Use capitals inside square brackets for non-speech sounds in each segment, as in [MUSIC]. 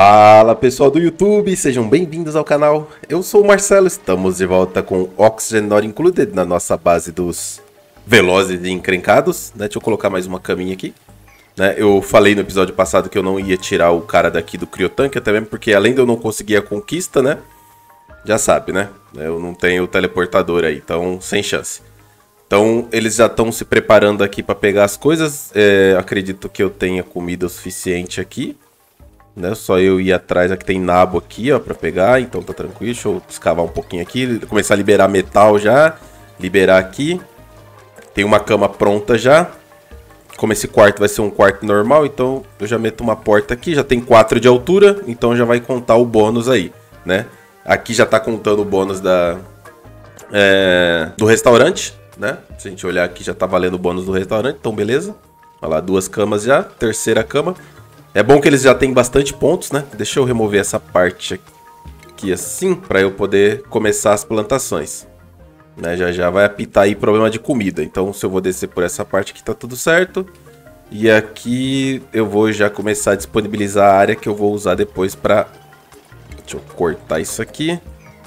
Fala pessoal do YouTube, sejam bem-vindos ao canal. Eu sou o Marcelo, estamos de volta com Oxygen Not Included na nossa base dos velozes e encrencados. Né? Deixa eu colocar mais uma caminha aqui. Né? Eu falei no episódio passado que eu não ia tirar o cara daqui do Criotanque, até mesmo porque além de eu não conseguir a conquista, né? Já sabe, né? Eu não tenho teleportador aí, então sem chance. Então eles já estão se preparando aqui para pegar as coisas. É, acredito que eu tenha comida o suficiente aqui né? Só eu ir atrás, aqui tem nabo aqui, ó, pra pegar, então tá tranquilo. Deixa eu escavar um pouquinho aqui, começar a liberar metal já, liberar aqui. Tem uma cama pronta já. Como esse quarto vai ser um quarto normal, então eu já meto uma porta aqui, já tem 4 de altura, então já vai contar o bônus aí, né? Aqui já tá contando o bônus da... É, do restaurante, né? Se a gente olhar aqui, já tá valendo o bônus do restaurante, então beleza. Olha lá, duas camas já, terceira cama. É bom que eles já têm bastante pontos, né? Deixa eu remover essa parte aqui assim, para eu poder começar as plantações. Né? Já já vai apitar aí problema de comida. Então, se eu vou descer por essa parte aqui, tá tudo certo. E aqui eu vou já começar a disponibilizar a área que eu vou usar depois para... Deixa eu cortar isso aqui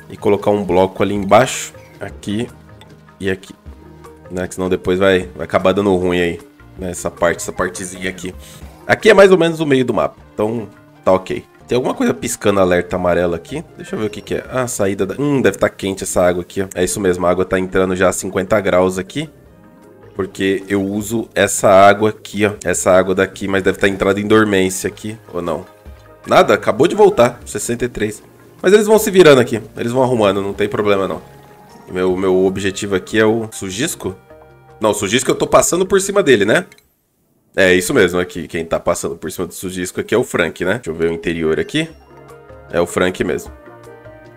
e colocar um bloco ali embaixo, aqui e aqui. Né? Que senão depois vai, vai acabar dando ruim aí, nessa né, parte, essa partezinha aqui. Aqui é mais ou menos o meio do mapa, então tá ok. Tem alguma coisa piscando alerta amarelo aqui. Deixa eu ver o que, que é. Ah, saída da... Hum, deve estar tá quente essa água aqui, ó. É isso mesmo, a água tá entrando já a 50 graus aqui. Porque eu uso essa água aqui, ó. Essa água daqui, mas deve estar tá entrada em dormência aqui, ou não. Nada, acabou de voltar, 63. Mas eles vão se virando aqui, eles vão arrumando, não tem problema não. Meu, meu objetivo aqui é o Sujisco? Não, o Sujisco eu tô passando por cima dele, né? É isso mesmo aqui. Quem tá passando por cima do Sujisco aqui é o Frank, né? Deixa eu ver o interior aqui. É o Frank mesmo.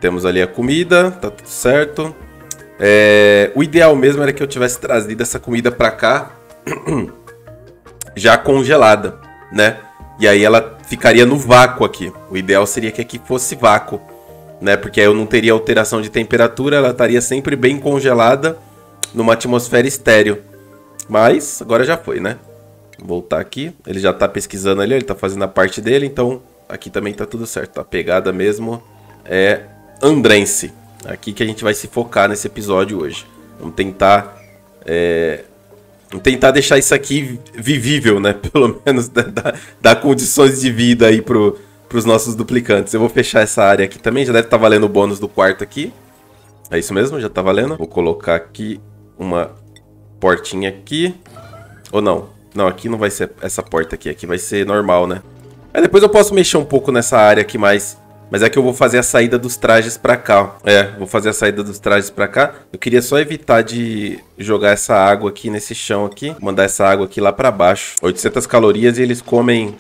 Temos ali a comida, tá tudo certo. É, o ideal mesmo era que eu tivesse trazido essa comida pra cá [CLEARS THROAT] já congelada, né? E aí ela ficaria no vácuo aqui. O ideal seria que aqui fosse vácuo, né? Porque aí eu não teria alteração de temperatura, ela estaria sempre bem congelada numa atmosfera estéreo. Mas agora já foi, né? voltar aqui. Ele já tá pesquisando ali, ele tá fazendo a parte dele, então aqui também tá tudo certo. A pegada mesmo é Andrense. Aqui que a gente vai se focar nesse episódio hoje. Vamos tentar. É, tentar deixar isso aqui vivível, né? [LAUGHS] Pelo menos dar, dar condições de vida aí pro, pros nossos duplicantes. Eu vou fechar essa área aqui também. Já deve estar tá valendo o bônus do quarto aqui. É isso mesmo? Já tá valendo? Vou colocar aqui uma portinha aqui. Ou não? Não, aqui não vai ser essa porta aqui. Aqui vai ser normal, né? Aí depois eu posso mexer um pouco nessa área aqui mais. Mas é que eu vou fazer a saída dos trajes pra cá. Ó. É, vou fazer a saída dos trajes pra cá. Eu queria só evitar de jogar essa água aqui nesse chão aqui. Mandar essa água aqui lá pra baixo. 800 calorias e eles comem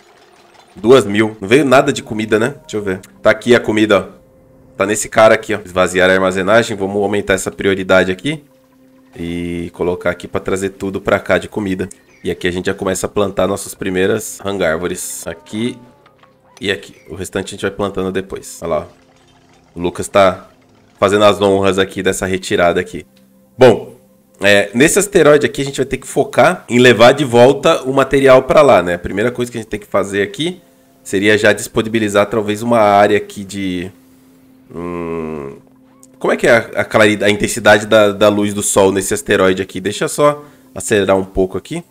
2 mil. Não veio nada de comida, né? Deixa eu ver. Tá aqui a comida, ó. Tá nesse cara aqui, ó. Esvaziar a armazenagem. Vamos aumentar essa prioridade aqui. E colocar aqui pra trazer tudo pra cá de comida. E aqui a gente já começa a plantar nossas primeiras hangárvores. Aqui e aqui. O restante a gente vai plantando depois. Olha lá. O Lucas tá fazendo as honras aqui dessa retirada aqui. Bom, é, nesse asteroide aqui a gente vai ter que focar em levar de volta o material para lá, né? A primeira coisa que a gente tem que fazer aqui seria já disponibilizar talvez uma área aqui de... Hum, como é que é a, a, claridade, a intensidade da, da luz do sol nesse asteroide aqui? Deixa só acelerar um pouco aqui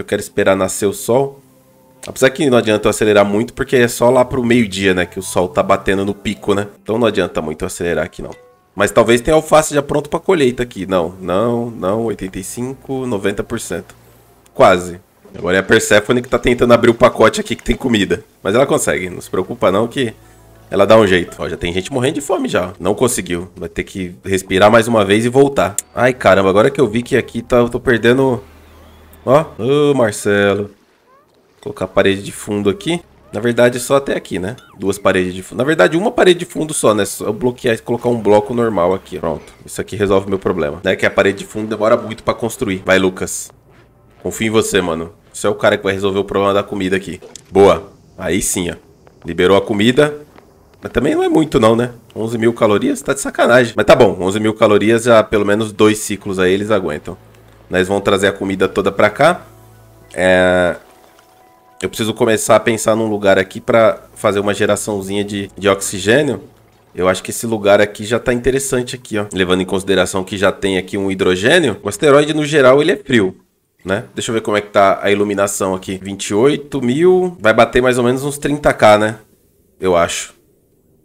eu quero esperar nascer o sol. Apesar que não adianta eu acelerar muito, porque é só lá pro meio-dia, né? Que o sol tá batendo no pico, né? Então não adianta muito eu acelerar aqui, não. Mas talvez tenha alface já pronto pra colheita aqui. Não, não, não. 85, 90%. Quase. Agora é a Persephone que tá tentando abrir o pacote aqui que tem comida. Mas ela consegue, não se preocupa não que ela dá um jeito. Ó, já tem gente morrendo de fome já. Não conseguiu. Vai ter que respirar mais uma vez e voltar. Ai, caramba, agora que eu vi que aqui tá, eu tô perdendo Ó, ô Marcelo. Vou colocar a parede de fundo aqui. Na verdade, é só até aqui, né? Duas paredes de fundo. Na verdade, uma parede de fundo só, né? Só eu bloquear e colocar um bloco normal aqui. Pronto. Isso aqui resolve meu problema. Né? Que a parede de fundo demora muito pra construir. Vai, Lucas. Confio em você, mano. Você é o cara que vai resolver o problema da comida aqui. Boa. Aí sim, ó. Liberou a comida. Mas também não é muito não, né? 11 mil calorias? Tá de sacanagem. Mas tá bom. 11 mil calorias já pelo menos dois ciclos aí eles aguentam. Nós vamos trazer a comida toda pra cá. É... Eu preciso começar a pensar num lugar aqui pra fazer uma geraçãozinha de, de oxigênio. Eu acho que esse lugar aqui já tá interessante aqui, ó. Levando em consideração que já tem aqui um hidrogênio. O asteroide, no geral, ele é frio. Né? Deixa eu ver como é que tá a iluminação aqui. 28 mil. Vai bater mais ou menos uns 30k, né? Eu acho.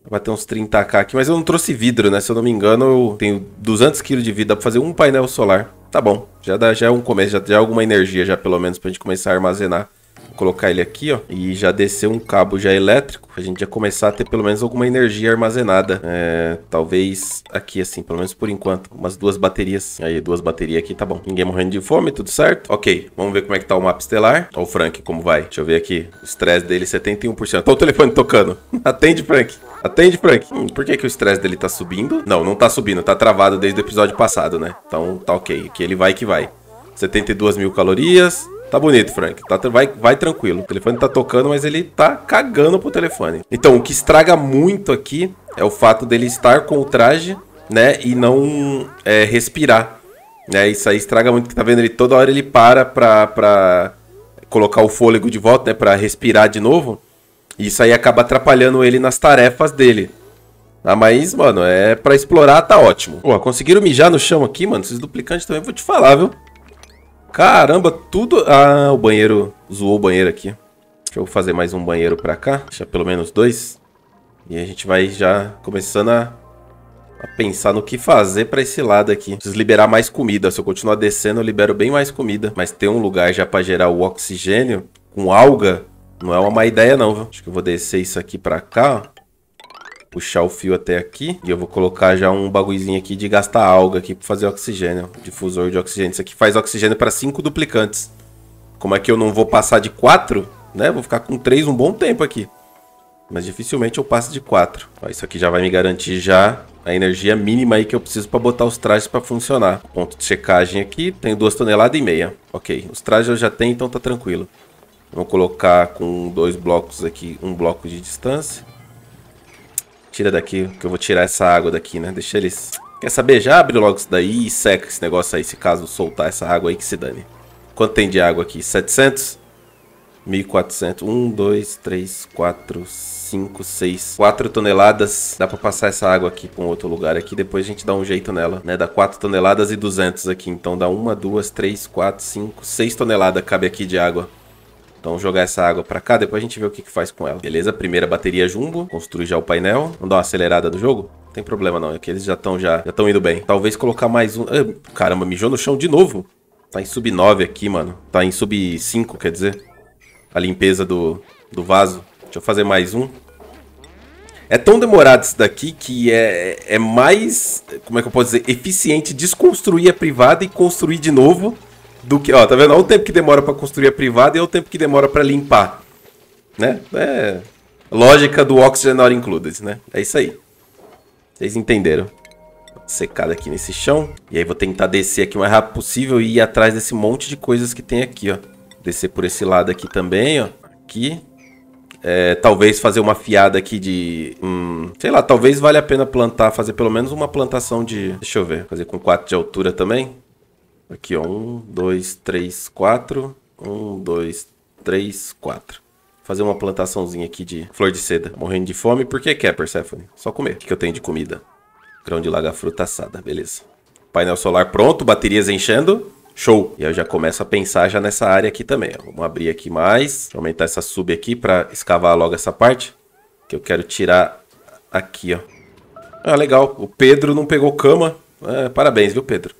Vai bater uns 30k aqui. Mas eu não trouxe vidro, né? Se eu não me engano, eu tenho 200 kg de vida pra fazer um painel solar tá bom. Já, dá, já é um começo, já, é alguma energia, já pelo menos, pra gente começar a armazenar colocar ele aqui, ó. E já descer um cabo já elétrico. A gente já começar a ter pelo menos alguma energia armazenada. É, talvez aqui, assim, pelo menos por enquanto. Umas duas baterias. Aí, duas baterias aqui, tá bom. Ninguém morrendo de fome, tudo certo? Ok, vamos ver como é que tá o mapa estelar. Ó o Frank, como vai. Deixa eu ver aqui. O estresse dele, 71%. Tá o telefone tocando. [LAUGHS] Atende, Frank. Atende, Frank. Hum, por que, que o estresse dele tá subindo? Não, não tá subindo. Tá travado desde o episódio passado, né? Então, tá ok. Que ele vai que vai. 72 mil calorias. Tá bonito, Frank. Tá, vai, vai tranquilo. O telefone tá tocando, mas ele tá cagando pro telefone. Então, o que estraga muito aqui é o fato dele estar com o traje, né? E não é, respirar. Né? Isso aí estraga muito, que tá vendo? Ele toda hora ele para pra, pra colocar o fôlego de volta, né? Pra respirar de novo. E isso aí acaba atrapalhando ele nas tarefas dele. Ah, mas, mano, é para explorar, tá ótimo. Pô, conseguiram mijar no chão aqui, mano. Esses duplicantes também, vou te falar, viu? Caramba, tudo... Ah, o banheiro... Zoou o banheiro aqui. Deixa eu fazer mais um banheiro pra cá. Deixa pelo menos dois. E a gente vai já começando a, a pensar no que fazer pra esse lado aqui. Preciso liberar mais comida. Se eu continuar descendo, eu libero bem mais comida. Mas ter um lugar já pra gerar o oxigênio com alga não é uma má ideia não, viu? Acho que eu vou descer isso aqui pra cá, ó puxar o fio até aqui. E eu vou colocar já um bagulhozinho aqui de gastar alga aqui para fazer oxigênio. Difusor de oxigênio. Isso aqui faz oxigênio para cinco duplicantes. Como é que eu não vou passar de quatro, né? Vou ficar com três um bom tempo aqui. Mas dificilmente eu passo de quatro. Ó, isso aqui já vai me garantir já a energia mínima aí que eu preciso para botar os trajes para funcionar. Ponto de secagem aqui, tenho duas toneladas e meia. Ok, os trajes eu já tenho, então tá tranquilo. Vou colocar com dois blocos aqui, um bloco de distância. Tira daqui, que eu vou tirar essa água daqui, né? Deixa eles... Quer saber? Já abre logo isso daí e seca esse negócio aí, se caso soltar essa água aí, que se dane. Quanto tem de água aqui? 700? 1400. 1, 2, 3, 4, 5, 6. 4 toneladas. Dá pra passar essa água aqui pra um outro lugar aqui. Depois a gente dá um jeito nela, né? Dá 4 toneladas e 200 aqui. Então dá 1, 2, 3, 4, 5, 6 toneladas cabe aqui de água. Então jogar essa água para cá, depois a gente vê o que, que faz com ela. Beleza, primeira bateria jumbo, construir já o painel. Vamos dar uma acelerada no jogo? Não tem problema não, é que eles já estão já, já indo bem. Talvez colocar mais um... Ah, caramba, mijou no chão de novo. Tá em sub 9 aqui, mano. Tá em sub 5, quer dizer. A limpeza do, do vaso. Deixa eu fazer mais um. É tão demorado isso daqui que é, é mais, como é que eu posso dizer, eficiente desconstruir a privada e construir de novo do que, ó, tá vendo? Olha o tempo que demora para construir a privada e olha o tempo que demora para limpar, né? É lógica do oxygen not included, né? É isso aí. Vocês entenderam. Secada aqui nesse chão. E aí vou tentar descer aqui o mais rápido possível e ir atrás desse monte de coisas que tem aqui, ó. Descer por esse lado aqui também, ó. Aqui. É, talvez fazer uma fiada aqui de... Hum, sei lá, talvez vale a pena plantar, fazer pelo menos uma plantação de... Deixa eu ver, fazer com 4 de altura também. Aqui, ó. Um, dois, três, quatro. Um, dois, três, quatro. Fazer uma plantaçãozinha aqui de flor de seda. Morrendo de fome, por que quer, Persephone? Só comer. O que, eu tenho de comida? Grão de laga fruta assada, beleza. Painel solar pronto, baterias enchendo. Show! E aí eu já começo a pensar já nessa área aqui também. Ó. Vamos abrir aqui mais. Aumentar essa sub aqui para escavar logo essa parte. Que eu quero tirar aqui, ó. Ah, legal. O Pedro não pegou cama. É, parabéns, viu, Pedro?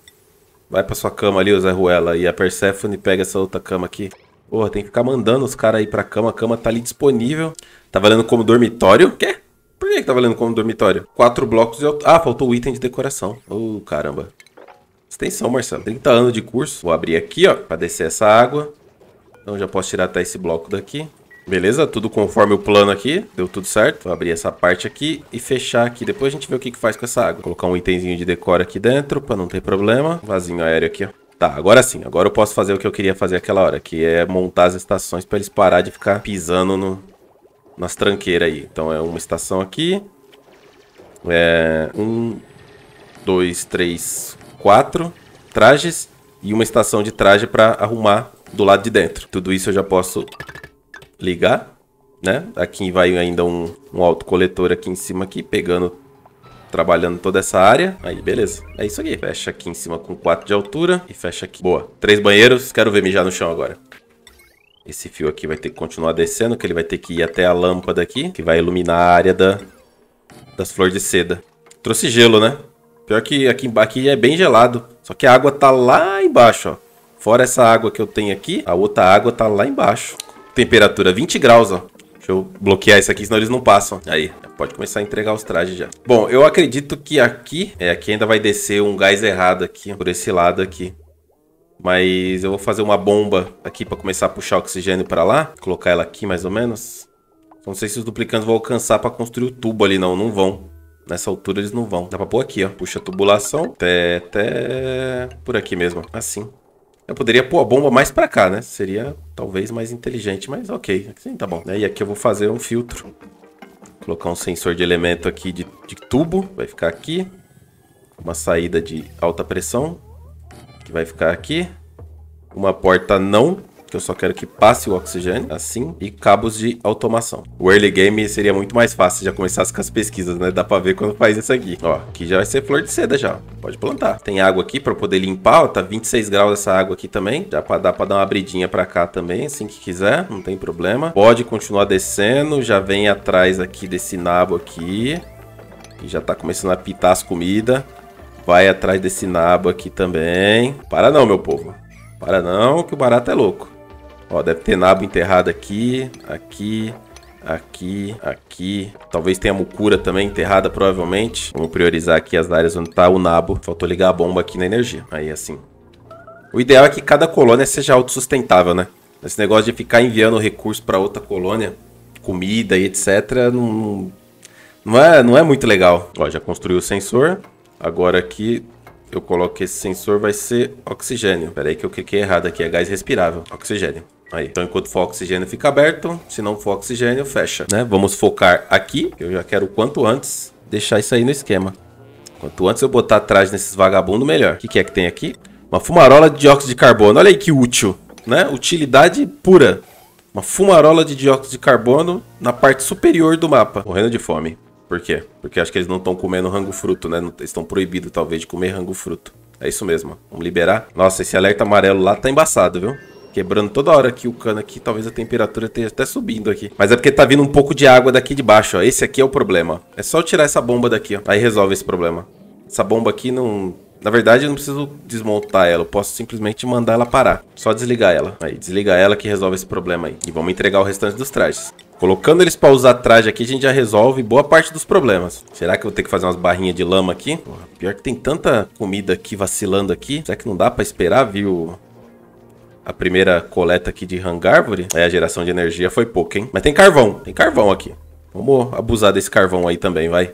Vai pra sua cama ali, o Zé Ruela. E a Persephone pega essa outra cama aqui. Porra, tem que ficar mandando os caras aí pra cama. A cama tá ali disponível. Tá valendo como dormitório? Quê? Por que, que tá valendo como dormitório? Quatro blocos e... Ah, faltou o item de decoração. Ô, oh, caramba. Extensão, Marcelo. 30 anos de curso. Vou abrir aqui, ó, pra descer essa água. Então já posso tirar até esse bloco daqui. Beleza? Tudo conforme o plano aqui. Deu tudo certo. Vou abrir essa parte aqui e fechar aqui. Depois a gente vê o que, que faz com essa água. Vou colocar um itemzinho de decor aqui dentro para não ter problema. Vazinho aéreo aqui, ó. Tá, agora sim. Agora eu posso fazer o que eu queria fazer aquela hora, que é montar as estações para eles parar de ficar pisando no, nas tranqueiras aí. Então é uma estação aqui. É, um, dois, três, quatro trajes e uma estação de traje para arrumar do lado de dentro. Tudo isso eu já posso ligar, né? Aqui vai ainda um, um autocoletor aqui em cima aqui, pegando, trabalhando toda essa área. Aí, beleza. É isso aqui. Fecha aqui em cima com 4 de altura e fecha aqui. Boa. Três banheiros. Quero ver mijar no chão agora. Esse fio aqui vai ter que continuar descendo, que ele vai ter que ir até a lâmpada aqui, que vai iluminar a área da, das flores de seda. Trouxe gelo, né? Pior que aqui, aqui é bem gelado. Só que a água tá lá embaixo, ó. Fora essa água que eu tenho aqui, a outra água tá lá embaixo. Temperatura 20 graus, ó. Deixa eu bloquear isso aqui, senão eles não passam. Aí, pode começar a entregar os trajes já. Bom, eu acredito que aqui... É, aqui ainda vai descer um gás errado aqui, por esse lado aqui. Mas eu vou fazer uma bomba aqui para começar a puxar oxigênio para lá. Colocar ela aqui, mais ou menos. Então, não sei se os duplicantes vão alcançar para construir o tubo ali, não. Não vão. Nessa altura eles não vão. Dá pra pôr aqui, ó. Puxa a tubulação até, até por aqui mesmo. Assim. Eu poderia pôr a bomba mais para cá, né? Seria talvez mais inteligente, mas ok. Assim tá bom. E aqui eu vou fazer um filtro. Vou colocar um sensor de elemento aqui de, de tubo. Vai ficar aqui. Uma saída de alta pressão. Que vai ficar aqui. Uma porta não que eu só quero que passe o oxigênio, assim, e cabos de automação. O early game seria muito mais fácil se já começasse com as pesquisas, né? Dá pra ver quando faz isso aqui. Ó, aqui já vai ser flor de seda já, pode plantar. Tem água aqui pra eu poder limpar, ó, tá 26 graus essa água aqui também, já pra, dá pra dar uma abridinha pra cá também, assim que quiser, não tem problema. Pode continuar descendo, já vem atrás aqui desse nabo aqui, e já tá começando a pitar as comidas. Vai atrás desse nabo aqui também. Para não, meu povo. Para não, que o barato é louco. Ó, deve ter nabo enterrado aqui, aqui, aqui, aqui. Talvez tenha mucura também enterrada, provavelmente. Vamos priorizar aqui as áreas onde tá o nabo. Faltou ligar a bomba aqui na energia. Aí, assim. O ideal é que cada colônia seja autossustentável, né? Esse negócio de ficar enviando recurso para outra colônia, comida e etc, não, não, é, não é muito legal. Ó, já construiu o sensor. Agora aqui eu coloco esse sensor, vai ser oxigênio. Pera aí que eu cliquei errado aqui, é gás respirável. Oxigênio. Aí. Então, enquanto for oxigênio, fica aberto. Se não for oxigênio, fecha. Né? Vamos focar aqui. eu já quero quanto antes deixar isso aí no esquema. Quanto antes eu botar atrás nesses vagabundos, melhor. O que, que é que tem aqui? Uma fumarola de dióxido de carbono. Olha aí que útil. Né? Utilidade pura. Uma fumarola de dióxido de carbono na parte superior do mapa. Morrendo de fome. Por quê? Porque acho que eles não estão comendo rango fruto, né? Eles estão proibidos, talvez, de comer rango fruto. É isso mesmo. Vamos liberar. Nossa, esse alerta amarelo lá tá embaçado, viu? quebrando toda hora aqui o cano aqui. Talvez a temperatura esteja até subindo aqui. Mas é porque tá vindo um pouco de água daqui de baixo, ó. Esse aqui é o problema. É só tirar essa bomba daqui, ó. Aí resolve esse problema. Essa bomba aqui não... Na verdade, eu não preciso desmontar ela. Eu posso simplesmente mandar ela parar. Só desligar ela. Aí, desliga ela que resolve esse problema aí. E vamos entregar o restante dos trajes. Colocando eles pra usar traje aqui, a gente já resolve boa parte dos problemas. Será que eu vou ter que fazer umas barrinhas de lama aqui? Porra, pior que tem tanta comida aqui vacilando aqui. Será que não dá pra esperar, viu? a primeira coleta aqui de Hangárvore, é, a geração de energia foi pouca, hein? Mas tem carvão, tem carvão aqui. Vamos abusar desse carvão aí também, vai.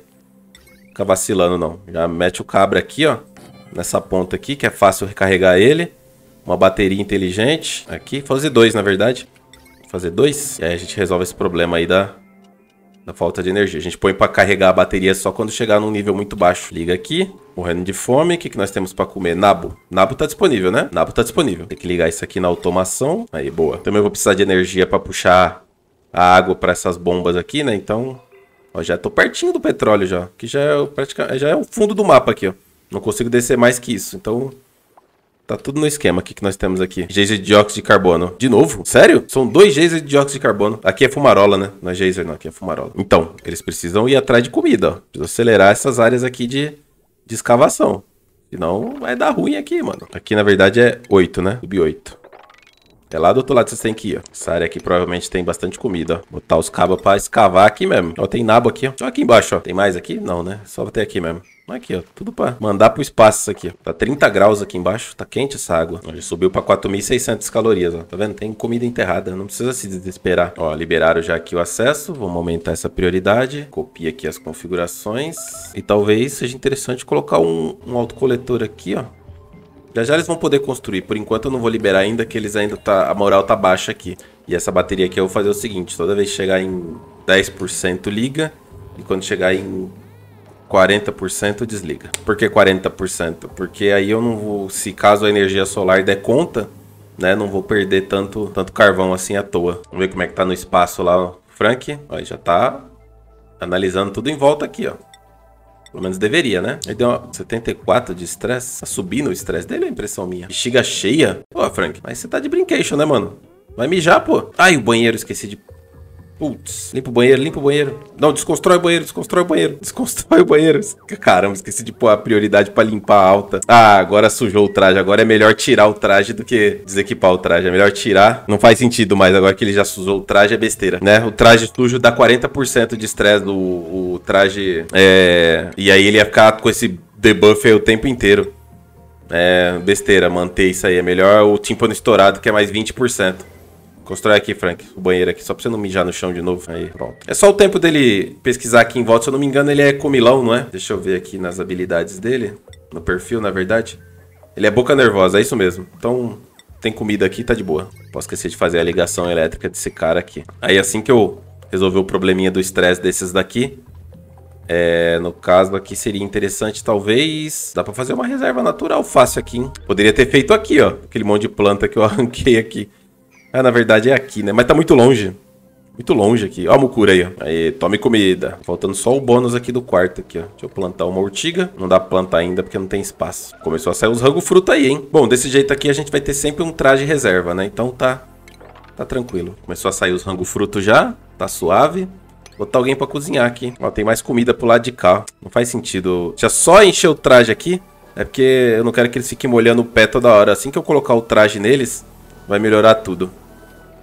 Fica vacilando, não. Já mete o cabra aqui, ó. Nessa ponta aqui, que é fácil recarregar ele. Uma bateria inteligente. Aqui, fazer dois, na verdade. Fazer dois. E aí a gente resolve esse problema aí da, na falta de energia. A gente põe para carregar a bateria só quando chegar num nível muito baixo. Liga aqui, morrendo de fome. O que, que nós temos para comer? Nabo. Nabo tá disponível, né? Nabo tá disponível. Tem que ligar isso aqui na automação. Aí, boa. Também vou precisar de energia para puxar a água para essas bombas aqui, né? Então, ó, já tô pertinho do petróleo já. Que já é, praticamente, já é o fundo do mapa aqui, ó. Não consigo descer mais que isso. Então, Tá tudo no esquema aqui que nós temos aqui. Geyser de dióxido de carbono. De novo? Sério? São dois geysers de dióxido de carbono. Aqui é fumarola, né? Não é geyser não, aqui é fumarola. Então, eles precisam ir atrás de comida, ó. Precisa acelerar essas áreas aqui de, de escavação. Senão vai dar ruim aqui, mano. Aqui, na verdade, é 8, né? Sub 8. É lá do outro lado vocês têm que ir, ó. Essa área aqui provavelmente tem bastante comida, ó. Botar os cabos pra escavar aqui mesmo. Ó, tem nabo aqui, ó. Só aqui embaixo, ó. Tem mais aqui? Não, né? Só até aqui mesmo. Aqui, ó. Tudo pra mandar pro espaço isso aqui, ó. Tá 30 graus aqui embaixo. Tá quente essa água. Ó, já subiu pra 4.600 calorias, ó. Tá vendo? Tem comida enterrada. Não precisa se desesperar. Ó, liberaram já aqui o acesso. Vamos aumentar essa prioridade. Copia aqui as configurações. E talvez seja interessante colocar um, um autocoletor aqui, ó. Já já eles vão poder construir. Por enquanto eu não vou liberar ainda, que eles ainda tá. A moral tá baixa aqui. E essa bateria aqui eu vou fazer o seguinte: toda vez que chegar em 10% liga. E quando chegar em 40% desliga. Por que 40%? Porque aí eu não vou. Se caso a energia solar der conta, né? Não vou perder tanto, tanto carvão assim à toa. Vamos ver como é que tá no espaço lá, ó. Frank. Ó, já tá analisando tudo em volta aqui, ó. Pelo menos deveria, né? Ele deu uma 74 de estresse. Tá subindo o estresse dele, é impressão minha. Bexiga cheia. Pô, Frank, mas você tá de brincation, né, mano? Vai mijar, pô. Ai, o banheiro, esqueci de Putz, limpa o banheiro, limpa o banheiro. Não, desconstrói o banheiro, desconstrói o banheiro, [LAUGHS] desconstrói o banheiro. Caramba, esqueci de pôr a prioridade para limpar a alta. Ah, agora sujou o traje, agora é melhor tirar o traje do que desequipar o traje. É melhor tirar. Não faz sentido mais, agora que ele já sujou o traje é besteira, né? O traje sujo dá 40% de estresse do o traje. É... E aí ele ia ficar com esse debuff aí o tempo inteiro. É besteira manter isso aí. É melhor o tímpano estourado, que é mais 20%. Constrói aqui, Frank, o banheiro aqui, só pra você não mijar no chão de novo. Aí, pronto. É só o tempo dele pesquisar aqui em volta. Se eu não me engano, ele é comilão, não é? Deixa eu ver aqui nas habilidades dele. No perfil, na verdade. Ele é boca nervosa, é isso mesmo. Então, tem comida aqui, tá de boa. Posso esquecer de fazer a ligação elétrica desse cara aqui. Aí, assim que eu resolver o probleminha do estresse desses daqui, é, no caso aqui seria interessante, talvez. Dá pra fazer uma reserva natural fácil aqui, hein? Poderia ter feito aqui, ó. Aquele monte de planta que eu [LAUGHS] arranquei aqui. Ah, na verdade é aqui, né? Mas tá muito longe. Muito longe aqui. Ó a mucura aí, ó. Aí, tome comida. Faltando só o bônus aqui do quarto aqui, ó. Deixa eu plantar uma ortiga. Não dá pra plantar ainda porque não tem espaço. Começou a sair os rango fruta aí, hein? Bom, desse jeito aqui a gente vai ter sempre um traje reserva, né? Então tá... Tá tranquilo. Começou a sair os rango fruto já. Tá suave. Botar alguém pra cozinhar aqui. Ó, tem mais comida pro lado de cá. Não faz sentido. Deixa só encher o traje aqui. É porque eu não quero que eles fiquem molhando o pé toda hora. Assim que eu colocar o traje neles, vai melhorar tudo.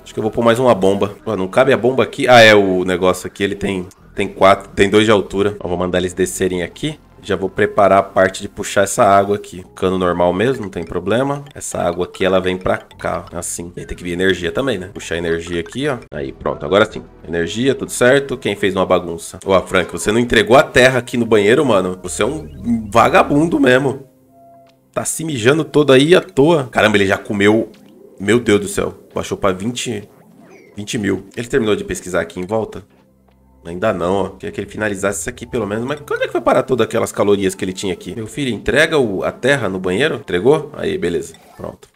Acho que eu vou pôr mais uma bomba. Ué, não cabe a bomba aqui? Ah, é o negócio aqui. Ele tem, tem quatro, tem dois de altura. Ó, vou mandar eles descerem aqui. Já vou preparar a parte de puxar essa água aqui. Cano normal mesmo, não tem problema. Essa água aqui, ela vem pra cá, é assim. E aí tem que vir energia também, né? Puxar energia aqui, ó. Aí, pronto. Agora sim. Energia, tudo certo. Quem fez uma bagunça? Ó, Frank, você não entregou a terra aqui no banheiro, mano. Você é um vagabundo mesmo. Tá se mijando todo aí à toa. Caramba, ele já comeu... Meu Deus do céu. Baixou para 20, 20 mil. Ele terminou de pesquisar aqui em volta? Ainda não, ó. Queria que ele finalizasse isso aqui pelo menos. Mas quando é que vai parar todas aquelas calorias que ele tinha aqui? Meu filho, entrega o, a terra no banheiro? Entregou? Aí, beleza. Pronto.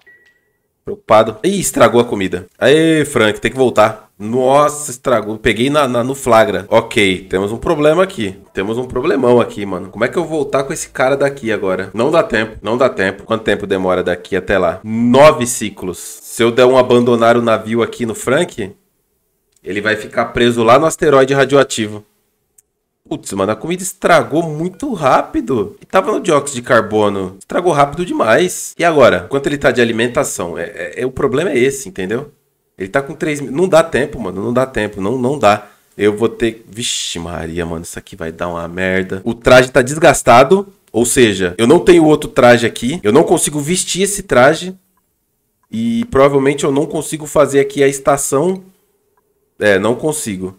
Preocupado. Ih, estragou a comida. Aê, Frank, tem que voltar. Nossa, estragou. Peguei na, na, no flagra. Ok, temos um problema aqui. Temos um problemão aqui, mano. Como é que eu vou voltar com esse cara daqui agora? Não dá tempo, não dá tempo. Quanto tempo demora daqui até lá? Nove ciclos. Se eu der um abandonar o navio aqui no Frank, ele vai ficar preso lá no asteroide radioativo. Putz, mano, a comida estragou muito rápido. E tava no dióxido de carbono. Estragou rápido demais. E agora? Quanto ele tá de alimentação? é, é, é o problema é esse, entendeu? Ele tá com 3 mil. Não dá tempo, mano. Não dá tempo. Não, não dá. Eu vou ter. Vixe, Maria, mano. Isso aqui vai dar uma merda. O traje tá desgastado. Ou seja, eu não tenho outro traje aqui. Eu não consigo vestir esse traje. E provavelmente eu não consigo fazer aqui a estação. É, não consigo.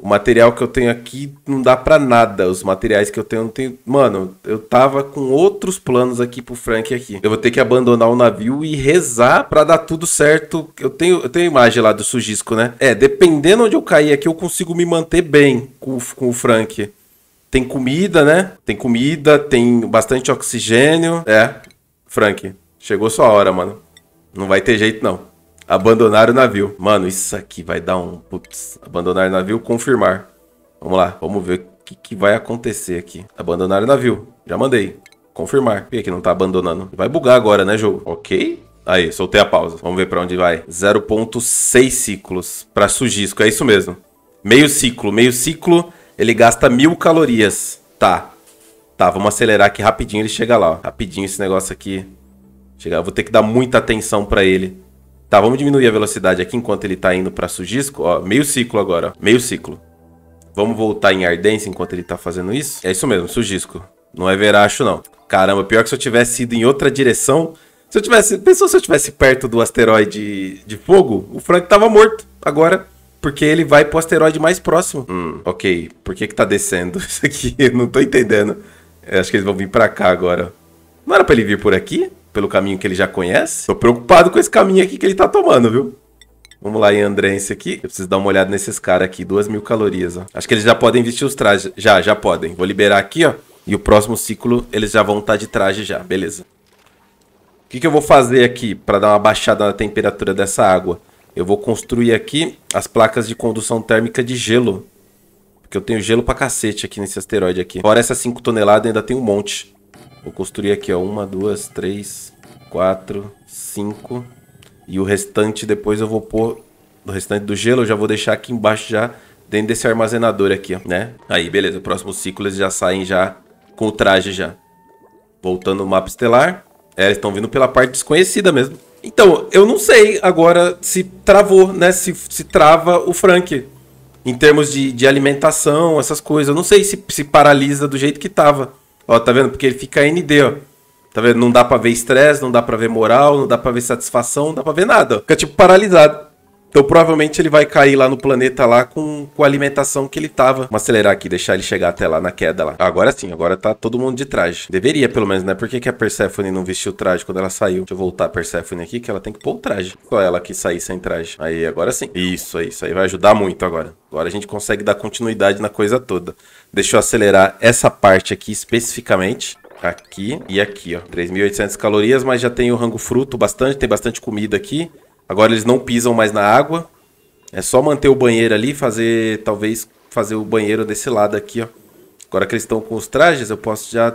O material que eu tenho aqui não dá para nada. Os materiais que eu tenho não tem. Mano, eu tava com outros planos aqui pro Frank aqui. Eu vou ter que abandonar o navio e rezar para dar tudo certo. Eu tenho, eu tenho imagem lá do Sujisco, né? É, dependendo onde eu cair aqui, eu consigo me manter bem com, com o Frank. Tem comida, né? Tem comida, tem bastante oxigênio. É. Frank, chegou sua hora, mano. Não vai ter jeito, não. Abandonar o navio. Mano, isso aqui vai dar um. Putz. Abandonar o navio, confirmar. Vamos lá, vamos ver o que, que vai acontecer aqui. Abandonar o navio. Já mandei. Confirmar. Por que, que não tá abandonando? Vai bugar agora, né, jogo? Ok. Aí, soltei a pausa. Vamos ver para onde vai. 0.6 ciclos para Sujisco. É isso mesmo. Meio ciclo. Meio ciclo, ele gasta mil calorias. Tá. Tá, vamos acelerar aqui rapidinho. Ele chega lá, ó. Rapidinho esse negócio aqui. Chegar. Vou ter que dar muita atenção para ele. Tá, vamos diminuir a velocidade aqui enquanto ele tá indo pra Sujisco. Ó, meio ciclo agora, ó. Meio ciclo. Vamos voltar em Ardência enquanto ele tá fazendo isso? É isso mesmo, Sujisco. Não é veracho, não. Caramba, pior que se eu tivesse ido em outra direção... Se eu tivesse... Pensou se eu tivesse perto do asteroide de fogo? O Frank tava morto agora. Porque ele vai pro asteroide mais próximo. Hum, ok. Por que que tá descendo [LAUGHS] isso aqui? Eu não tô entendendo. Eu acho que eles vão vir pra cá agora. Não era pra ele vir por aqui? pelo caminho que ele já conhece. Tô preocupado com esse caminho aqui que ele tá tomando, viu? Vamos lá em Andrense aqui. Eu preciso dar uma olhada nesses caras aqui. Duas mil calorias, ó. Acho que eles já podem vestir os trajes. Já, já podem. Vou liberar aqui, ó. E o próximo ciclo eles já vão estar tá de traje já. Beleza. O que, que eu vou fazer aqui para dar uma baixada na temperatura dessa água? Eu vou construir aqui as placas de condução térmica de gelo. Porque eu tenho gelo pra cacete aqui nesse asteroide aqui. Fora essas 5 toneladas, ainda tem um monte. Vou construir aqui, ó. Uma, duas, três, quatro, cinco. E o restante depois eu vou pôr. O restante do gelo eu já vou deixar aqui embaixo já. Dentro desse armazenador aqui, ó, né? Aí, beleza. O próximo ciclo eles já saem já com o traje já. Voltando no mapa estelar. É, eles estão vindo pela parte desconhecida mesmo. Então, eu não sei agora se travou, né? Se, se trava o Frank. Em termos de, de alimentação, essas coisas. Eu não sei se, se paralisa do jeito que tava. Ó, tá vendo? Porque ele fica ND, ó. Tá vendo? Não dá pra ver estresse, não dá pra ver moral, não dá pra ver satisfação, não dá pra ver nada. Fica tipo paralisado. Então provavelmente ele vai cair lá no planeta lá com, com a alimentação que ele tava. Vamos acelerar aqui, deixar ele chegar até lá na queda lá. Agora sim, agora tá todo mundo de traje. Deveria pelo menos, né? Por que, que a Persephone não vestiu traje quando ela saiu? Deixa eu voltar a Persephone aqui, que ela tem que pôr o traje. Só ela que sair sem traje. Aí, agora sim. Isso, é isso aí vai ajudar muito agora. Agora a gente consegue dar continuidade na coisa toda. Deixa eu acelerar essa parte aqui especificamente aqui e aqui, ó. 3.800 calorias, mas já tem o rango fruto bastante, tem bastante comida aqui. Agora eles não pisam mais na água. É só manter o banheiro ali, fazer, talvez, fazer o banheiro desse lado aqui, ó. Agora que eles estão com os trajes, eu posso já,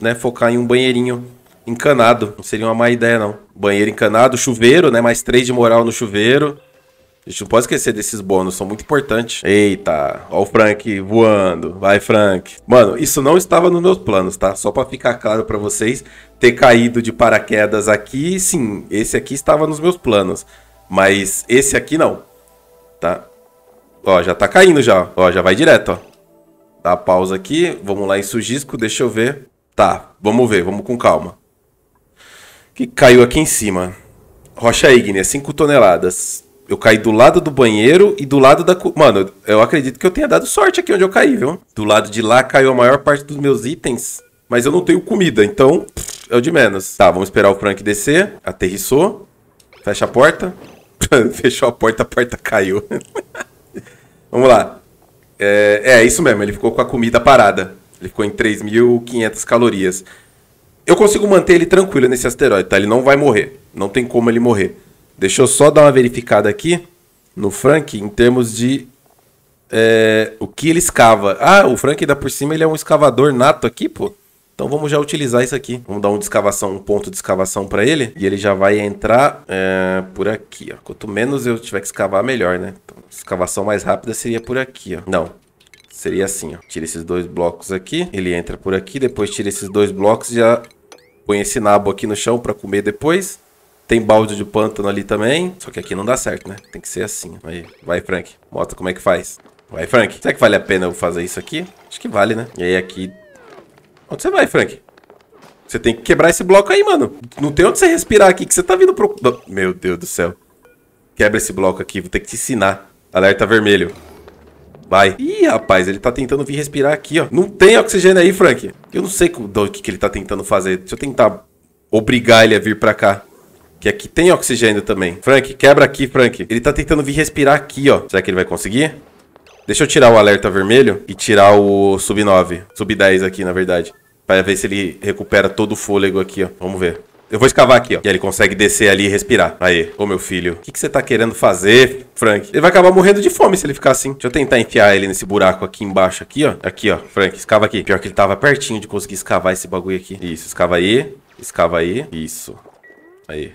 né, focar em um banheirinho encanado. Não seria uma má ideia, não. Banheiro encanado, chuveiro, né, mais três de moral no chuveiro. A gente não pode esquecer desses bônus, são muito importantes. Eita, ó o Frank voando. Vai, Frank. Mano, isso não estava nos meus planos, tá? Só para ficar claro para vocês, ter caído de paraquedas aqui, sim, esse aqui estava nos meus planos. Mas esse aqui não, tá? Ó, já tá caindo já. Ó, já vai direto, ó. Dá pausa aqui, vamos lá em Sujisco, deixa eu ver. Tá, vamos ver, vamos com calma. que caiu aqui em cima? Rocha ígnea, 5 toneladas. Eu caí do lado do banheiro e do lado da. Mano, eu acredito que eu tenha dado sorte aqui onde eu caí, viu? Do lado de lá caiu a maior parte dos meus itens, mas eu não tenho comida, então é o de menos. Tá, vamos esperar o Frank descer. Aterrissou. Fecha a porta. [LAUGHS] Fechou a porta, a porta caiu. [LAUGHS] vamos lá. É, é, é, isso mesmo, ele ficou com a comida parada. Ele ficou em 3.500 calorias. Eu consigo manter ele tranquilo nesse asteroide, tá? Ele não vai morrer. Não tem como ele morrer. Deixa eu só dar uma verificada aqui no Frank em termos de é, o que ele escava. Ah, o Frank ainda por cima ele é um escavador nato aqui, pô. Então vamos já utilizar isso aqui. Vamos dar um de escavação, um ponto de escavação para ele. E ele já vai entrar é, por aqui, ó. Quanto menos eu tiver que escavar, melhor, né? Então, escavação mais rápida seria por aqui, ó. Não. Seria assim, ó. Tira esses dois blocos aqui. Ele entra por aqui. Depois tira esses dois blocos e já põe esse nabo aqui no chão para comer depois. Tem balde de pântano ali também. Só que aqui não dá certo, né? Tem que ser assim. Aí, vai, Frank. Mostra como é que faz. Vai, Frank. Será que vale a pena eu fazer isso aqui? Acho que vale, né? E aí aqui... Onde você vai, Frank? Você tem que quebrar esse bloco aí, mano. Não tem onde você respirar aqui, que você tá vindo pro... Meu Deus do céu. Quebra esse bloco aqui, vou ter que te ensinar. Alerta vermelho. Vai. Ih, rapaz, ele tá tentando vir respirar aqui, ó. Não tem oxigênio aí, Frank. Eu não sei o que, que ele tá tentando fazer. Deixa eu tentar obrigar ele a vir pra cá. Que aqui tem oxigênio também. Frank, quebra aqui, Frank. Ele tá tentando vir respirar aqui, ó. Será que ele vai conseguir? Deixa eu tirar o alerta vermelho e tirar o sub-9. Sub-10 aqui, na verdade. Pra ver se ele recupera todo o fôlego aqui, ó. Vamos ver. Eu vou escavar aqui, ó. E aí ele consegue descer ali e respirar. Aí, ô meu filho. O que, que você tá querendo fazer, Frank? Ele vai acabar morrendo de fome se ele ficar assim. Deixa eu tentar enfiar ele nesse buraco aqui embaixo, aqui, ó. Aqui, ó. Frank, escava aqui. Pior que ele tava pertinho de conseguir escavar esse bagulho aqui. Isso, escava aí. Escava aí. Isso. Aí.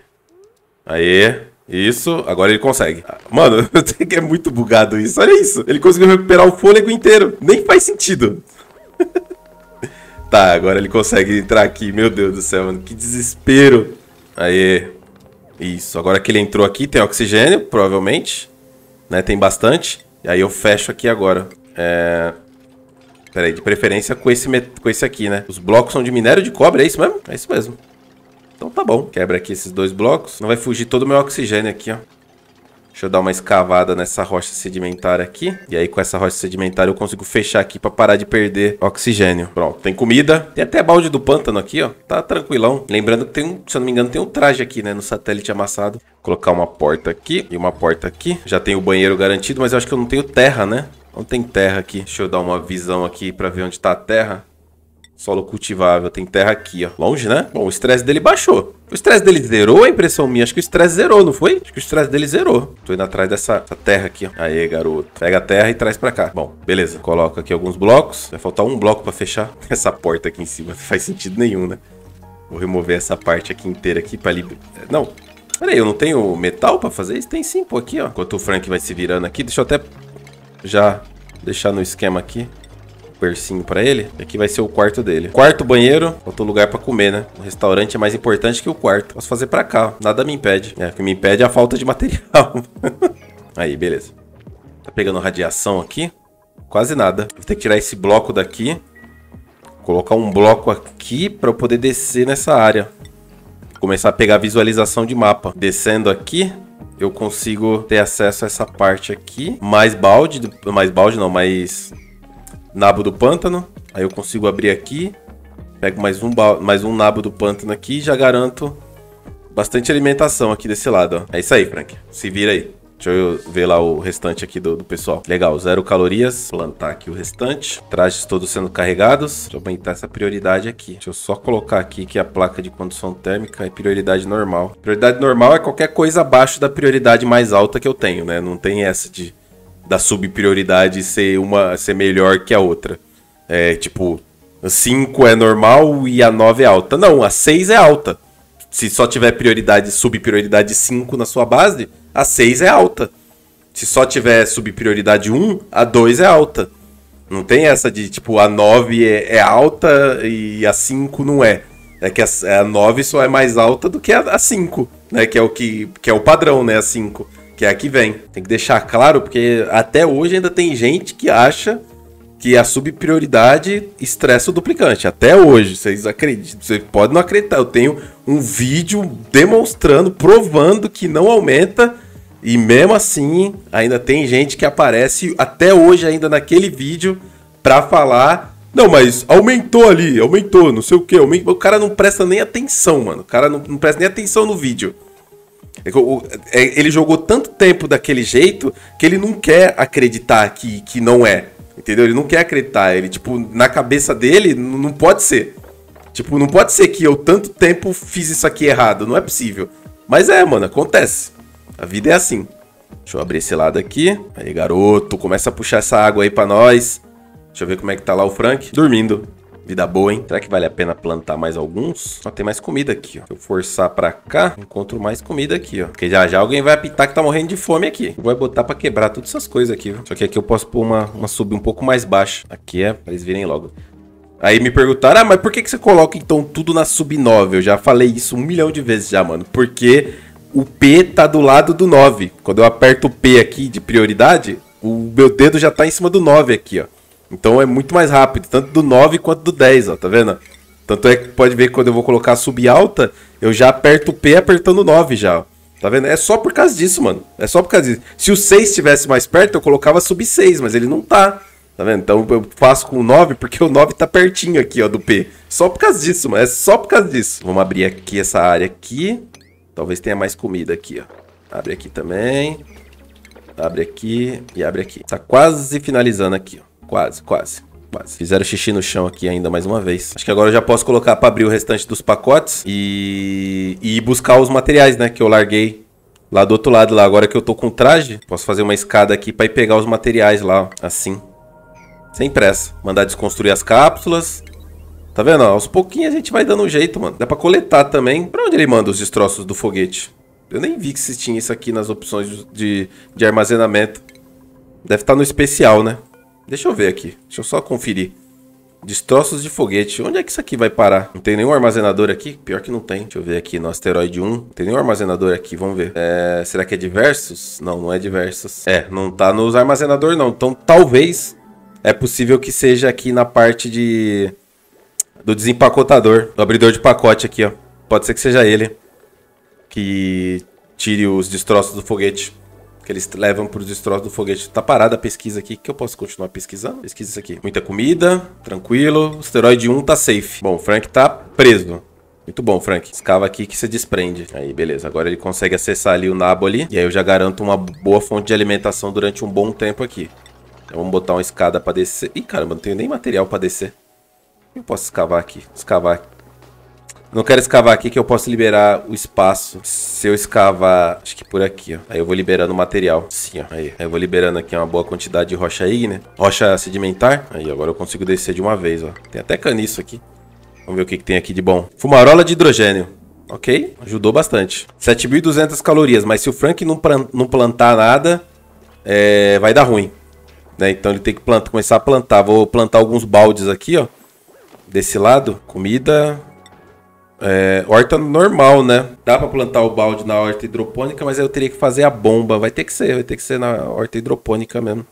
Aí, isso, agora ele consegue. Mano, [LAUGHS] é muito bugado isso, olha isso. Ele conseguiu recuperar o fôlego inteiro. Nem faz sentido. [LAUGHS] tá, agora ele consegue entrar aqui. Meu Deus do céu, mano, que desespero. Aí, isso. Agora que ele entrou aqui, tem oxigênio, provavelmente. Né, tem bastante. E aí eu fecho aqui agora. É... Pera aí, de preferência com esse, met... com esse aqui, né? Os blocos são de minério de cobre, é isso mesmo? É isso mesmo. Então tá bom. Quebra aqui esses dois blocos. Não vai fugir todo o meu oxigênio aqui, ó. Deixa eu dar uma escavada nessa rocha sedimentar aqui. E aí com essa rocha sedimentar eu consigo fechar aqui pra parar de perder oxigênio. Pronto, tem comida. Tem até balde do pântano aqui, ó. Tá tranquilão. Lembrando que tem um, se eu não me engano, tem um traje aqui, né? No satélite amassado. Vou colocar uma porta aqui e uma porta aqui. Já tem o banheiro garantido, mas eu acho que eu não tenho terra, né? Não tem terra aqui. Deixa eu dar uma visão aqui pra ver onde tá a terra. Solo cultivável, tem terra aqui, ó. Longe, né? Bom, o estresse dele baixou. O estresse dele zerou, a impressão minha. Acho que o estresse zerou, não foi? Acho que o estresse dele zerou. Tô indo atrás dessa terra aqui, ó. Aê, garoto. Pega a terra e traz pra cá. Bom, beleza. Coloca aqui alguns blocos. Vai faltar um bloco pra fechar [LAUGHS] essa porta aqui em cima. Não faz sentido nenhum, né? Vou remover essa parte aqui inteira aqui pra ali... Eh, não. Pera aí, eu não tenho metal pra fazer isso? Tem sim, pô. Aqui, ó. Enquanto o Frank vai se virando aqui, deixa eu até já deixar no esquema aqui bercinho para ele. E aqui vai ser o quarto dele. Quarto banheiro, outro lugar para comer, né? O restaurante é mais importante que o quarto. Posso fazer para cá, nada me impede. É, o que me impede é a falta de material. [LAUGHS] Aí, beleza. Tá pegando radiação aqui. Quase nada. Vou ter que tirar esse bloco daqui. Colocar um bloco aqui para eu poder descer nessa área. Começar a pegar visualização de mapa. Descendo aqui, eu consigo ter acesso a essa parte aqui. Mais balde, mais balde não, mais nabo do pântano. Aí eu consigo abrir aqui. Pego mais um, mais um nabo do pântano aqui e já garanto bastante alimentação aqui desse lado. Ó. É isso aí, Frank. Se vira aí. Deixa eu ver lá o restante aqui do, do pessoal. Legal, zero calorias. Plantar aqui o restante. Trajes todos sendo carregados. Deixa eu aumentar essa prioridade aqui. Deixa eu só colocar aqui que a placa de condução térmica é prioridade normal. Prioridade normal é qualquer coisa abaixo da prioridade mais alta que eu tenho, né? Não tem essa de da subprioridade ser uma ser melhor que a outra. É tipo, a 5 é normal e a 9 é alta. Não, a 6 é alta. Se só tiver prioridade, subprioridade 5 na sua base, a 6 é alta. Se só tiver subprioridade 1, a 2 é alta. Não tem essa de tipo, a 9 é, é alta e a 5 não é. É que a, 9 só é mais alta do que a, a 5, né? Que é o que, que é o padrão, né? A 5 que é a que vem. Tem que deixar claro, porque até hoje ainda tem gente que acha que a subprioridade estressa o duplicante. Até hoje, vocês acreditam, vocês podem não acreditar. Eu tenho um vídeo demonstrando, provando que não aumenta. E mesmo assim, ainda tem gente que aparece até hoje ainda naquele vídeo para falar, não, mas aumentou ali, aumentou, não sei o que, aumentou. o cara não presta nem atenção, mano. O cara não, não presta nem atenção no vídeo. É é, ele jogou tanto tempo daquele jeito que ele não quer acreditar que, que não é. Entendeu? Ele não quer acreditar. Ele, tipo, na cabeça dele, não pode ser. Tipo, não pode ser que eu tanto tempo fiz isso aqui errado. Não é possível. Mas é, mano, acontece. A vida é assim. Deixa eu abrir esse lado aqui. Aí, garoto, começa a puxar essa água aí pra nós. Deixa eu ver como é que tá lá o Frank. Dormindo. Vida boa, hein? Será que vale a pena plantar mais alguns? Ó, tem mais comida aqui, ó. Se eu forçar pra cá, encontro mais comida aqui, ó. Porque já já alguém vai apitar que tá morrendo de fome aqui. Vai é botar pra quebrar todas essas coisas aqui, viu? Só que aqui eu posso pôr uma, uma sub um pouco mais baixa. Aqui é pra eles virem logo. Aí me perguntaram, ah, mas por que, que você coloca então tudo na sub 9? Eu já falei isso um milhão de vezes já, mano. Porque o P tá do lado do 9. Quando eu aperto o P aqui de prioridade, o meu dedo já tá em cima do 9 aqui, ó. Então é muito mais rápido, tanto do 9 quanto do 10, ó, tá vendo? Tanto é que pode ver que quando eu vou colocar sub alta, eu já aperto o P apertando 9 já, ó. Tá vendo? É só por causa disso, mano. É só por causa disso. Se o 6 estivesse mais perto, eu colocava sub 6, mas ele não tá. Tá vendo? Então eu faço com o 9 porque o 9 tá pertinho aqui, ó, do P. Só por causa disso, mano. É só por causa disso. Vamos abrir aqui essa área aqui. Talvez tenha mais comida aqui, ó. Abre aqui também. Abre aqui e abre aqui. Tá quase finalizando aqui, ó. Quase, quase. Quase. Fizeram xixi no chão aqui ainda mais uma vez. Acho que agora eu já posso colocar para abrir o restante dos pacotes e... e ir buscar os materiais, né? Que eu larguei lá do outro lado, lá. Agora que eu tô com traje, posso fazer uma escada aqui para ir pegar os materiais lá, ó. assim. Sem pressa. Mandar desconstruir as cápsulas. Tá vendo? Ó, aos pouquinhos a gente vai dando um jeito, mano. Dá pra coletar também. Pra onde ele manda os destroços do foguete? Eu nem vi que se tinha isso aqui nas opções de, de armazenamento. Deve estar tá no especial, né? Deixa eu ver aqui. Deixa eu só conferir. Destroços de foguete. Onde é que isso aqui vai parar? Não tem nenhum armazenador aqui? Pior que não tem. Deixa eu ver aqui no asteroide 1. Não tem nenhum armazenador aqui. Vamos ver. É... Será que é diversos? Não, não é diversos. É, não tá nos armazenadores não. Então talvez é possível que seja aqui na parte de... Do desempacotador. Do abridor de pacote aqui, ó. Pode ser que seja ele. Que tire os destroços do foguete que eles levam para os destroços do foguete. Tá parada a pesquisa aqui, que eu posso continuar pesquisando? Pesquisa isso aqui. Muita comida, tranquilo. O esteróide 1 tá safe. Bom, o Frank tá preso. Muito bom, Frank. Escava aqui que se desprende. Aí, beleza. Agora ele consegue acessar ali o nabo ali. E aí eu já garanto uma boa fonte de alimentação durante um bom tempo aqui. Então vamos botar uma escada pra descer. Ih, caramba, não tenho nem material pra descer. Eu posso escavar aqui. Escavar não quero escavar aqui que eu posso liberar o espaço. Se eu escavar, acho que por aqui, ó. Aí eu vou liberando o material. Sim, ó. Aí. aí eu vou liberando aqui uma boa quantidade de rocha aí né Rocha sedimentar. Aí agora eu consigo descer de uma vez, ó. Tem até caniço aqui. Vamos ver o que, que tem aqui de bom. Fumarola de hidrogênio. Ok, ajudou bastante. 7.200 calorias, mas se o Frank não, não plantar nada, é... vai dar ruim. Né? Então ele tem que plantar, começar a plantar. Vou plantar alguns baldes aqui, ó. Desse lado. Comida, é, horta tá normal, né? Dá para plantar o balde na horta hidropônica, mas eu teria que fazer a bomba. Vai ter que ser, vai ter que ser na horta hidropônica mesmo.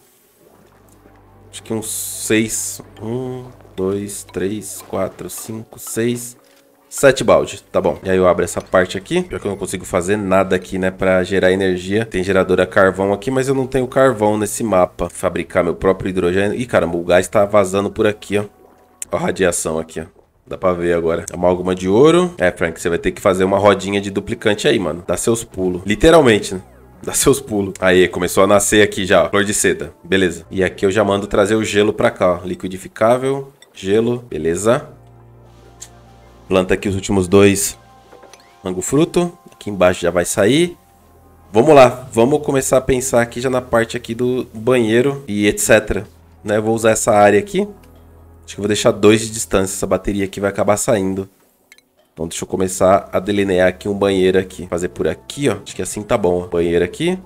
Acho que uns seis. Um, dois, três, quatro, cinco, seis. Sete balde, tá bom. E aí eu abro essa parte aqui. Pior que eu não consigo fazer nada aqui, né? Pra gerar energia. Tem geradora carvão aqui, mas eu não tenho carvão nesse mapa. Fabricar meu próprio hidrogênio. Ih, caramba, o gás tá vazando por aqui, ó. Ó a radiação aqui, ó. Dá pra ver agora. Amálgama é de ouro. É, Frank, você vai ter que fazer uma rodinha de duplicante aí, mano. Dá seus pulos. Literalmente, né? [LAUGHS] Dá seus pulos. Aí, começou a nascer aqui já, ó. Flor de seda. Beleza. E aqui eu já mando trazer o gelo pra cá, ó. Liquidificável, gelo. Beleza. Planta aqui os últimos dois mango fruto. Aqui embaixo já vai sair. Vamos lá, vamos começar a pensar aqui já na parte aqui do banheiro e etc. Né? vou usar essa área aqui Acho que vou deixar dois de distância. Essa bateria aqui vai acabar saindo. Então deixa eu começar a delinear aqui um banheiro aqui. Fazer por aqui, ó. Acho que assim tá bom. Banheiro aqui.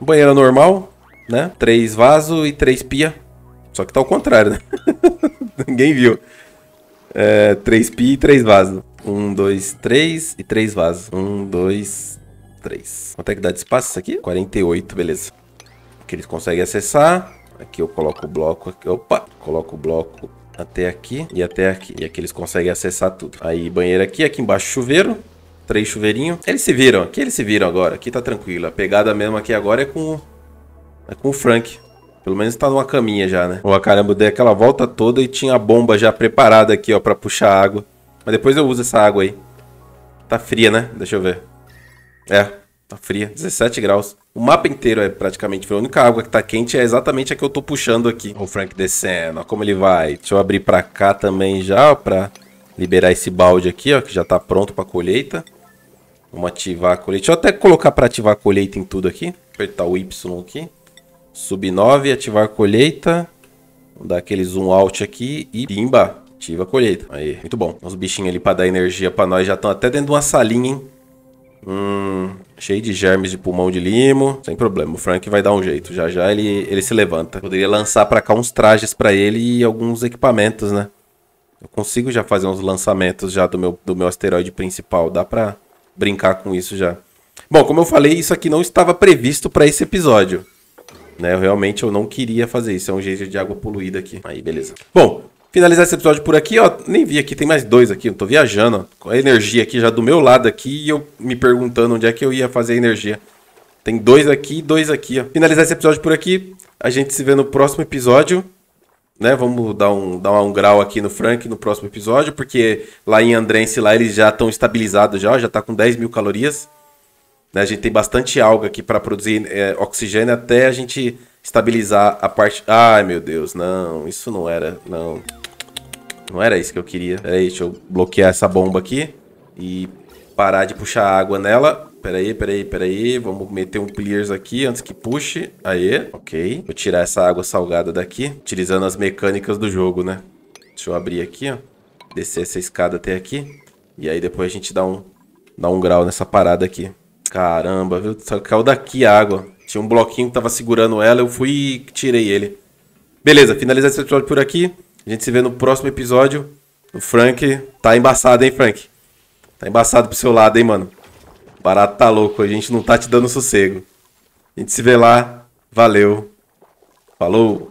Um banheiro normal, né? Três vaso e três pia. Só que tá ao contrário, né? [LAUGHS] Ninguém viu. É, três pia e três vasos. Um, dois, três e três vasos. Um, dois, três. Quanto é que dá de espaço isso aqui? 48, beleza. Que eles conseguem acessar. Aqui eu coloco o bloco. Aqui, opa! Coloco o bloco até aqui e até aqui. E aqui eles conseguem acessar tudo. Aí banheiro aqui, aqui embaixo chuveiro. Três chuveirinhos. Eles se viram. Aqui eles se viram agora. Aqui tá tranquilo. A pegada mesmo aqui agora é com, é com o Frank. Pelo menos tá numa caminha já, né? Ó, caramba, eu dei aquela volta toda e tinha a bomba já preparada aqui, ó, pra puxar água. Mas depois eu uso essa água aí. Tá fria, né? Deixa eu ver. É, Tá fria, 17 graus. O mapa inteiro é praticamente frio. A única água que tá quente é exatamente a que eu tô puxando aqui. O Frank descendo, ó, como ele vai. Deixa eu abrir pra cá também já, ó, pra liberar esse balde aqui, ó, que já tá pronto pra colheita. Vamos ativar a colheita. Deixa eu até colocar pra ativar a colheita em tudo aqui. Apertar o Y aqui. Sub 9, ativar a colheita. Vou dar aquele zoom out aqui e pimba, ativa a colheita. Aí, muito bom. Os bichinhos ali pra dar energia pra nós já estão até dentro de uma salinha, hein? Hum, cheio de germes de pulmão de limo. Sem problema, o Frank vai dar um jeito. Já já ele, ele se levanta. Poderia lançar para cá uns trajes para ele e alguns equipamentos, né? Eu consigo já fazer uns lançamentos já do meu, do meu asteroide principal. Dá pra brincar com isso já. Bom, como eu falei, isso aqui não estava previsto para esse episódio. Né? Eu realmente eu não queria fazer isso. É um jeito de água poluída aqui. Aí, beleza. Bom, finalizar esse episódio por aqui, ó. Nem vi aqui, tem mais dois aqui. Eu tô viajando, ó, com a energia aqui já do meu lado aqui e eu me perguntando onde é que eu ia fazer a energia. Tem dois aqui e dois aqui, ó. Finalizar esse episódio por aqui. A gente se vê no próximo episódio. Né, vamos dar um, dar um grau aqui no Frank no próximo episódio, porque lá em Andrense lá eles já estão estabilizados já, já tá com 10 mil calorias. Né, a gente tem bastante alga aqui para produzir é, oxigênio até a gente estabilizar a parte. Ai meu Deus, não, isso não era, não. Não era isso que eu queria. Peraí, deixa eu bloquear essa bomba aqui e parar de puxar água nela. Peraí, peraí, peraí. Vamos meter um pliers aqui antes que puxe. Aê, ok. Vou tirar essa água salgada daqui, utilizando as mecânicas do jogo, né? Deixa eu abrir aqui, ó. Descer essa escada até aqui. E aí depois a gente dá um, dá um grau nessa parada aqui. Caramba, viu? Só caiu daqui a água. Tinha um bloquinho que tava segurando ela, eu fui e tirei ele. Beleza, finalizar esse episódio por aqui. A gente se vê no próximo episódio. O Frank tá embaçado, hein, Frank? Tá embaçado pro seu lado, hein, mano? O barato tá louco, a gente não tá te dando sossego. A gente se vê lá. Valeu. Falou.